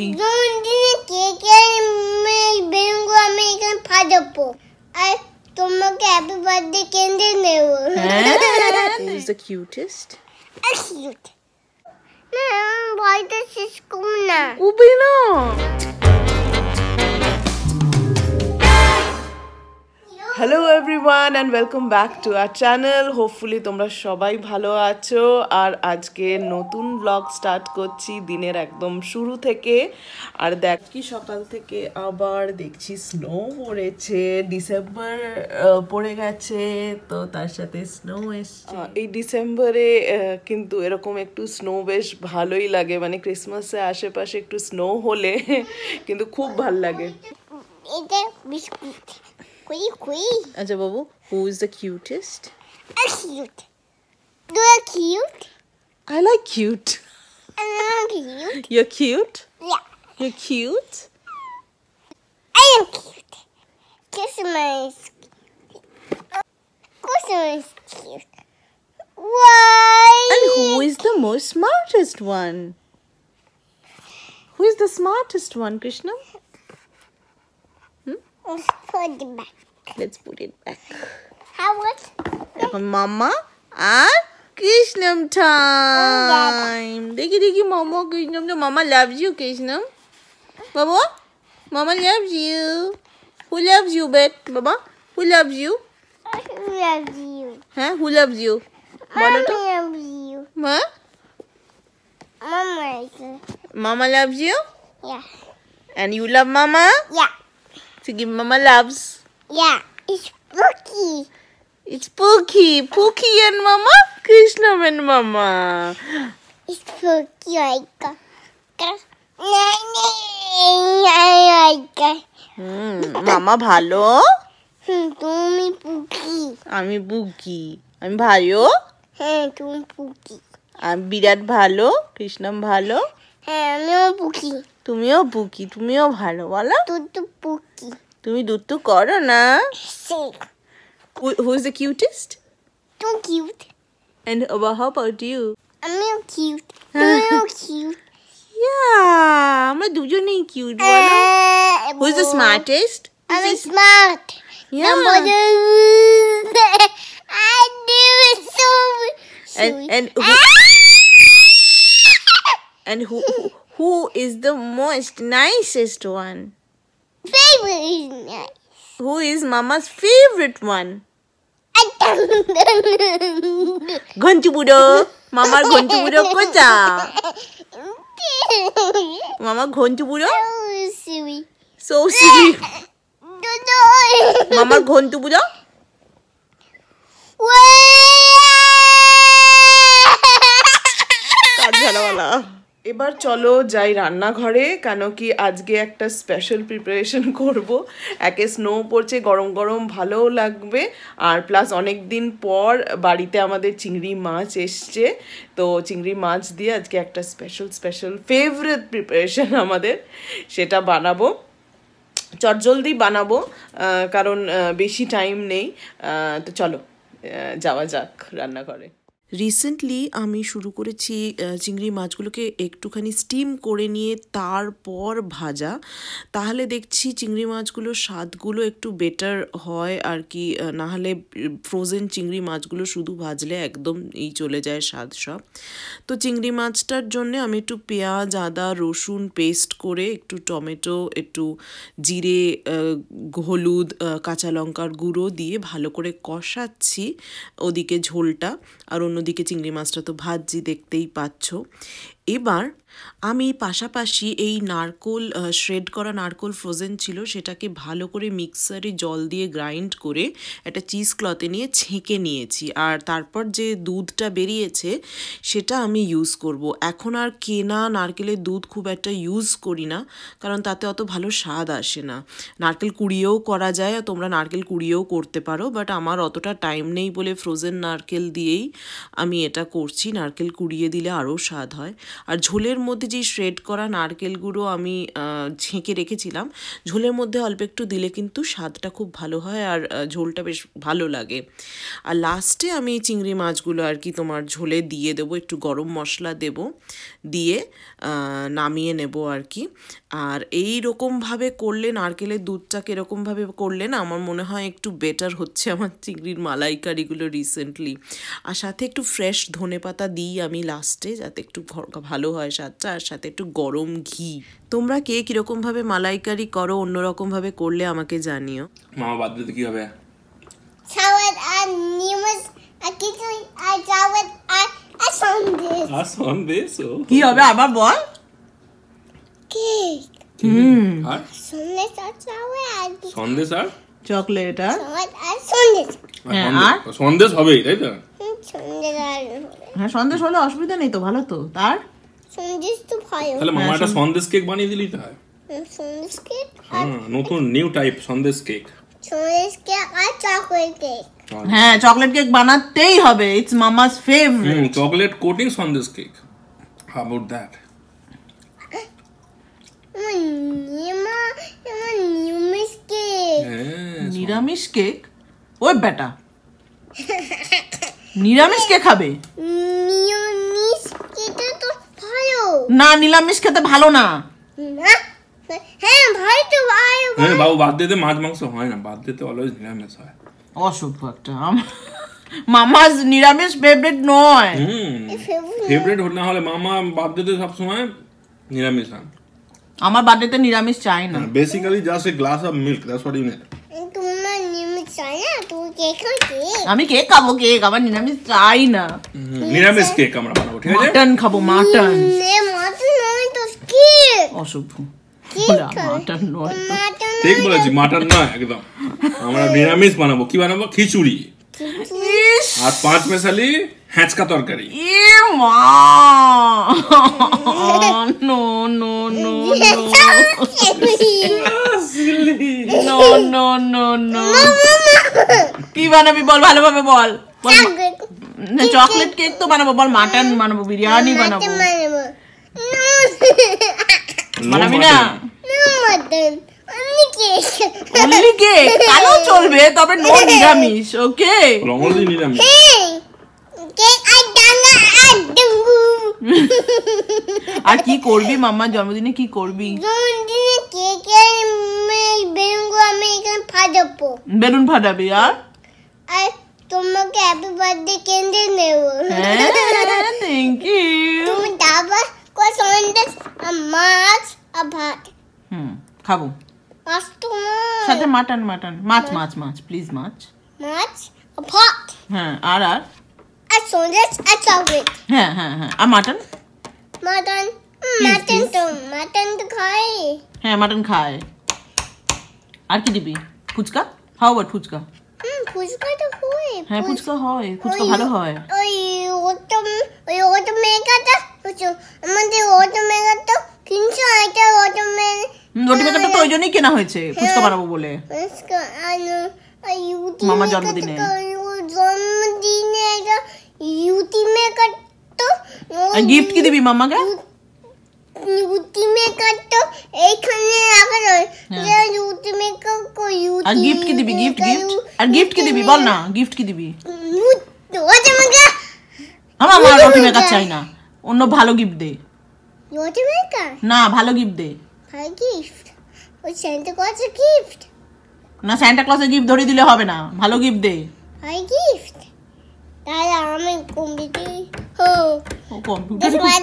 American పదపు తుమ్మకి happy birthday కింద నువ్వు ఈస్ ద క్యూటెస్ట్ క్యూట్ నేను బయట తీసుకున్నా ఉబినా hello everyone and welcome back to our channel hopefully তোমরা সবাই ভালো আছো আর আজকে নতুন ব্লগ স্টার্ট করছি দিনের একদম শুরু থেকে আর দেখ কি সকাল থেকে আবার দেখছি স্নো পড়েছে ডিসেম্বর পড়ে গেছে তো তার সাথে স্নো এসছে এই ডিসেম্বরে কিন্তু এরকম একটু স্নো বেশ ভালোই লাগে মানে ক্রিসমাসে আশেপাশে একটু স্নো হলে কিন্তু খুব ভাল লাগে Quee quee. আচ্ছা বাবু, who is the cutest? I'm cute. You're cute? I like cute. I'm cute. You're cute? Yeah. You're cute? I am cute. Christmas. Christmas cute. Why? And who is the most smartest one? Who is the smartest one, Krishna? Let's put it back. Let's put it back. How much? Mama and ah, Krishnam time. Diggy diggy, Mama, Krishnam, Mama loves you, Krishnam. Baba, Mama loves you. Who loves you, Bet? Baba, who loves you? Loves you. Huh? Who loves you? Mama loves you. What? Mama Mama loves you? Yeah. And you love Mama? Yeah. তুমি মামা loves its pookie it's pookie pookie and মামা কৃষ্ণম মামা it's পুকি আইকা না না আইকা হুম মামা ভালো তুমি পুকি আমি পুকি আমি ভাইও হ্যাঁ তুমি পুকি আমি বিরাট ভালো কৃষ্ণম ভালো তুমিও বুকি তুমিও ভালো বলো তুমি দুটু করো না Who is the cutest? Too cute. And how about you? I'm cute. You're cute. Yeah, আমরা দুজনেই কিউট বলো Who is the smartest? I'm smart. Yeah. And and and who who is the most nicest one? Favorite is nice. Who is Mama's favorite one? Gunchu Buddha. Mama Gunchu Buddha Kocha. Mama Gunchu Buddha. So silly. So silly. Mama Gunchu Buddha. এবার চলো যাই রান্নাঘরে কেন কি আজকে একটা special preparation করব একে স্নো পড়ছে গরম গরম ভালোও লাগবে আর প্লাস অনেক দিন পর বাড়িতে আমাদের চিংড়ি মাছ এসছে তো চিংড়ি মাছ দিয়ে আজকে একটা স্পেশাল স্পেশাল ফেভারেট প্রিপারেশন আমাদের সেটা বানাবো চটজলদি বানাবো কারণ বেশি টাইম নেই তো চলো যাওয়া যাক রান্নাঘরে রিসেন্টলি আমি শুরু করেছি চিংড়ি মাছগুলোকে একটুখানি স্টিম করে নিয়ে তারপর ভাজা তাহলে দেখছি চিংড়ি মাছগুলোর স্বাদগুলো একটু বেটার হয় আর কি নাহলে ফ্রোজেন চিংড়ি মাছগুলো শুধু ভাজলে একদম এই চলে যায় স্বাদ সব তো চিংড়ি মাছটার জন্য আমি একটু পেঁয়াজ আদা রসুন পেস্ট করে একটু টমেটো একটু জিরে হলুদ কাঁচা লঙ্কার গুঁড়ো দিয়ে ভালো করে কষাচ্ছি ওদিকে ঝোলটা আর অন্য অন্যদিকে চিংড়ি মাছটা তো ভাজি দেখতেই পাচ্ছ এবার আমি পাশাপাশি এই নারকোল শ্রেড করা নারকোল ফ্রোজেন ছিল সেটাকে ভালো করে মিক্সারে জল দিয়ে গ্রাইন্ড করে একটা চিজ ক্লথে নিয়ে ছেঁকে নিয়েছি আর তারপর যে দুধটা বেরিয়েছে সেটা আমি ইউজ করব। এখন আর কেনা নারকেলের দুধ খুব একটা ইউজ করি না কারণ তাতে অত ভালো স্বাদ আসে না নারকেল কুড়িয়েও করা যায় আর তোমরা নারকেল কুড়িয়েও করতে পারো বাট আমার অতটা টাইম নেই বলে ফ্রোজেন নারকেল দিয়েই আমি এটা করছি নারকেল কুড়িয়ে দিলে আরও স্বাদ হয় আর ঝোলের মধ্যে যে শ্রেড করা নারকেল গুঁড়ো আমি ছেঁকে রেখেছিলাম ঝোলের মধ্যে অল্প একটু দিলে কিন্তু স্বাদটা খুব ভালো হয় আর ঝোলটা বেশ ভালো লাগে আর লাস্টে আমি চিংড়ি মাছগুলো আর কি তোমার ঝোলে দিয়ে দেবো একটু গরম মশলা দেব দিয়ে নামিয়ে নেব আর কি আর এই রকমভাবে করলে নারকেলের দুধটা কীরকমভাবে করলে না আমার মনে হয় একটু বেটার হচ্ছে আমার চিংড়ির মালাইকারিগুলো রিসেন্টলি আর সাথে একটু ফ্রেশ ধনে পাতা দিই আমি লাস্টে যাতে একটু ভালো হয় স্বাদটা আর সাথে একটু গরম ঘি তোমরা কে কীরকমভাবে মালাইকারি করো অন্যরকমভাবে করলে আমাকে জানিও মামা বাদ দিতে কী হবে সাওয়াদ আর আর কিছু আর কি হবে আবার বল কেক আর সন্দেশ আর আর সন্দেশ আর চকলেট আর সন্দেশ আর সন্দেশ হ্যাঁ, হবেই তাই তো সন্দেশ হ্যাঁ সন্দেশ হলে অসুবিধা নেই তো ভালো তো তার সন্দেশ তো ভালো তাহলে হ্যাঁ, মামা একটা সন্দেশ কেক বানিয়ে দিলি তো হয় সন্দেশ কেক হ্যাঁ নতুন new type sandesh cake sandesh cake আর চকলেট কেক হ্যাঁ চকলেট কেক বানাতেই হবে it's mama's favourite chocolate coating sandesh cake how about that নিরামিষ কেক হ্যাঁ, বেটা নিরামিষ কে খাবে না নিরামিষ খেতে ভালো না হ্যাঁ ভাই ভাই হ্যাঁ, বাবু মাছ মাংস হয় না নিরামিষ হয় একটা নিরামিষ নয় না হলে মামা বাদ দিতে সবসময় নিরামিষ হয় আমার বাড়িতে নিরামিষ চাই না basically just a glass of milk that's what you need cake আমি কেক খাবো কেক আমার নিরামিষ চাই না নিরামিষ কেক আমরা বানাবো ঠিক আছে মাটন খাবো মাটন সে ঠিক বলেছি মাটন না একদম আমরা নিরামিষ বানাবো কি বানাবো খিচুড়ি আর পাঁচ মেশালি হ্যাঁচকা তরকারি কি বানাবি বল ভালোভাবে বল চকলেট কেক তো বানাবো বল মাটন বানাবো বিরিয়ানি বানাবো বানাবি না কেক চলবে তবে নিরামিষ ওকে নিরামিষ আর কি করবি মাম্মা জন্মদিনে কি করবি জন্মদিনে কেক আর বেলুন আমি এখানে ফাটাবো বেলুন ফাটাবি আর আর তোমাকে হ্যাপি বার্থডে কেন্দ্রে নেব থ্যাংক ইউ তুমি তারপর কয় সন্দেশ আর মাছ আর ভাত হুম খাবো মাছ তো সাথে মাটন মাটন মাছ মাছ মাছ প্লিজ মাছ মাছ ভাত হ্যাঁ আর আর আর সন্দেশ আর চকলেট হ্যাঁ হ্যাঁ হ্যাঁ আর মাটন মাটন মাটন তো মাটন তো খাই হ্যাঁ মাটন খায় আর কি দিবি ফুচকা হাউ অ্যাবাউট ফুচকা ফুচকা তো হয় হ্যাঁ ফুচকা হয় ফুচকা ভালো হয় ওই ওটম ওই ওটম মেকাটা আমাদের ওটম মেকাটা কিনছো একটা ওটম মেকা ওটম মেকাটা তো ওই জন্যই কেনা হয়েছে হ্যাঁ, ফুচকা বানাবো বলে মামা জন্মদিনে यूटी में कट तो गिफ्ट की दी मामा का यूटी में कट तो एक हमने आकर ये यूटी में का को यूटी गिफ्ट की दी गिफ्ट गिफ्ट और गिफ्ट की दी बोल ना गिफ्ट की दी ওটা মাগা আমার মা রটি মেকার চাই না অন্য ভালো গিফট দে রটি মেকার না ভালো গিফট দে ভালো গিফট ওই সান্টা ক্লজের গিফট না সান্টা ক্লজের গিফট ধরে দিলে হবে না ভালো গিফট দে ভালো গিফট তাহলে আমি কম্পিউটার কম্পিউটার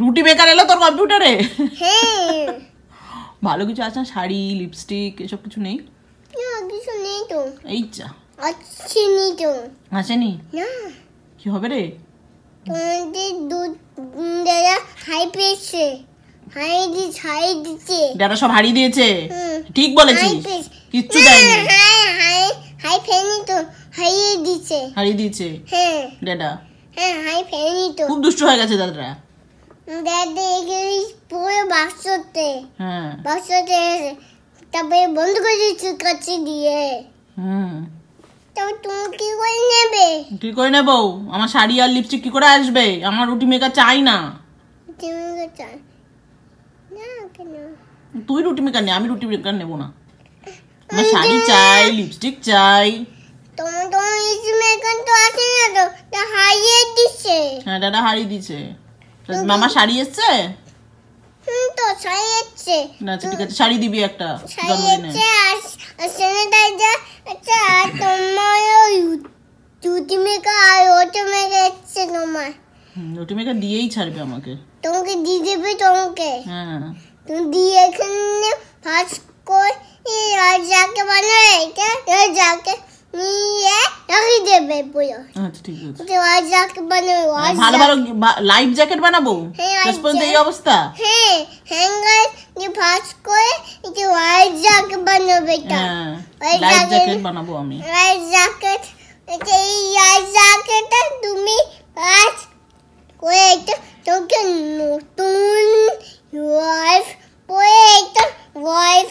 রুটি বেকার এলো তোর কম্পিউটারে হ্যাঁ। ভালো কিছু আছে শাড়ি লিপস্টিক এসব কিছু নেই আসেনি আসেনি কি হবে রে হাই হাই দিচ্ছে সব হারিয়ে দিয়েছে ঠিক বলেছিস কিচ্ছু দেয়নি হাই হ্যাঁ, হ্যাঁ, ফেনি হারিয়ে দিয়েছে হারিয়ে দিয়েছে হ্যাঁ দাদা হ্যাঁ হাই ফেনি খুব দুষ্ট হয়ে গেছে দাদারা দাদা এগুলি পুরো বাক্সতে হ্যাঁ বাক্সতে তারপরে বন্ধ করে দিয়েছি কাছে দিয়ে হুম তাও তুমি কি করে নেবে কি করে নেব আমার শাড়ি আর লিপস্টিক কি করে আসবে আমার রুটি মেকা চাই না রুটি মেকা চাই না কেন তুই রুটি মেকা নে আমি রুটি মেকা নেব না আমার শাড়ি চাই লিপস্টিক চাই তোমার তোমার ইসমে এখন তো আসে না তো তা হারিয়ে দিছে হ্যাঁ দাদা হারিয়ে দিছে মামা শাড়ি এসছে তো শাড়ি এসছে না আচ্ছা ঠিক আছে শাড়ি দিবি একটা জন্মদিনে স্যানিটাইজার আচ্ছা তোমার ওই জুতি মেকা আর ওটা মেকা এসছে তোমার রুটি মেকা দিয়েই ছাড়বে আমাকে তোমাকে দিয়ে দেবে তোমাকে হ্যাঁ তুমি দিয়ে এখানে ফার্স্ট कोई जाके बनाए क्या जाके লাইফ জ্যাকেট বানাবো শেষ পর্যন্ত এই অবস্থা হ্যাঁ হ্যাঙ্গার যে ভাঁজ করে যে হোয়াইট জ্যাকেট বানাবো এটা লাইফ জ্যাকেট বানাবো আমি লাইফ জ্যাকেট এই লাইফ জ্যাকেটটা তুমি ভাঁজ করে এটা তোকে নতুন লাইফ পরে একটা লাইফ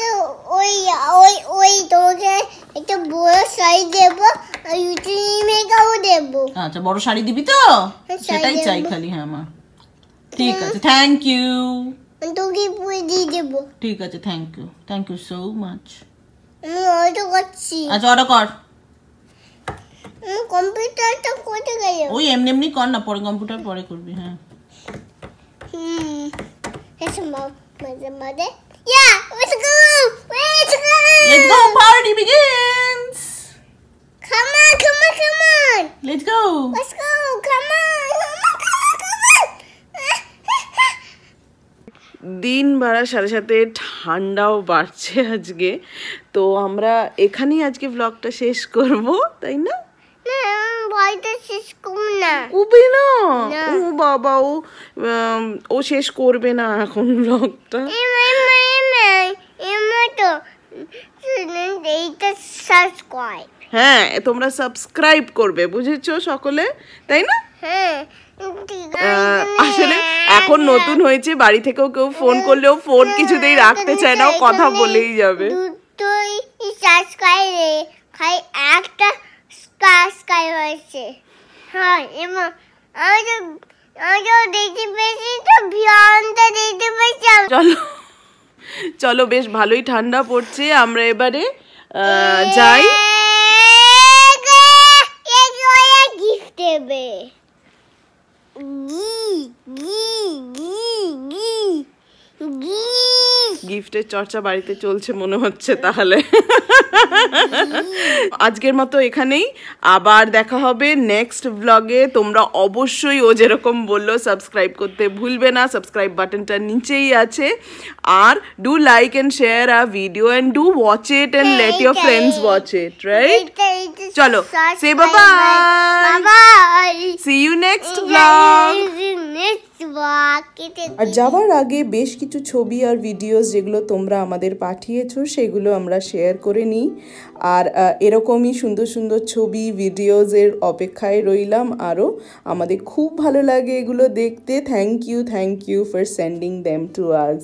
শাড়ি আচ্ছা বড় শাড়ি দিবি তো হ্যাঁ, সেটাই চাই খালি হ্যাঁ মা ঠিক আছে থ্যাংক ইউ তোকে দিয়ে ঠিক আছে thank you thank you so much আমি অর্ডার করছি আচ্ছা অর্ডার কর কম্পিউটারটা কোথায় গেল ওই এমনি এমনি কর না পরে কম্পিউটার পরে করবি হ্যাঁ হুম এসে মা মাঝে মাঝে Yeah, let's go. Let's go. Let's go. Party begins. Come on, come on, come on. Let's go. Let's go. Come on. Come on, come on, come on. দিন বাড়ার সাথে সাথে ঠান্ডাও বাড়ছে আজকে তো আমরা এখানেই আজকে ব্লগটা শেষ করব তাই না ভয়টা শেষ করবে না করবে না ও বাবা ও ও শেষ করবে না এখন ব্লগটা তো এইটা সাবস্ক্রাইব হ্যাঁ তোমরা সাবস্ক্রাইব করবে বুঝেছো সকলে তাই না হ্যাঁ, আসলে এখন নতুন হয়েছে বাড়ি থেকেও কেউ ফোন করলেও ফোন কিছুতেই রাখতে চায় না কথা বলেই যাবে হ্যাঁ এমা আমি তো আমি তো দেখতে পেয়েছি তো ভিয়নটা চলো চলো বেশ ভালোই ঠান্ডা পড়ছে আমরা এবারে যাই গি গি গি গি গিফটের চর্চা বাড়িতে চলছে মনে হচ্ছে তাহলে আজকের মতো এখানেই আবার দেখা হবে নেক্সট ব্লগে তোমরা অবশ্যই ও যেরকম বললো সাবস্ক্রাইব করতে ভুলবে না সাবস্ক্রাইব বাটনটা নিচেই আছে আর do like and share a video and do watch it and let your friends watch it right চলো সে বাবা সি ইউ নেক্সট ব্লগ আর যাওয়ার আগে বেশ কিছু ছবি আর ভিডিওস যেগুলো তোমরা আমাদের পাঠিয়েছো সেগুলো আমরা শেয়ার করে নিই আর এরকমই সুন্দর সুন্দর ছবি ভিডিওজের অপেক্ষায় রইলাম আরও আমাদের খুব ভালো লাগে এগুলো দেখতে thank you thank you for sending them to us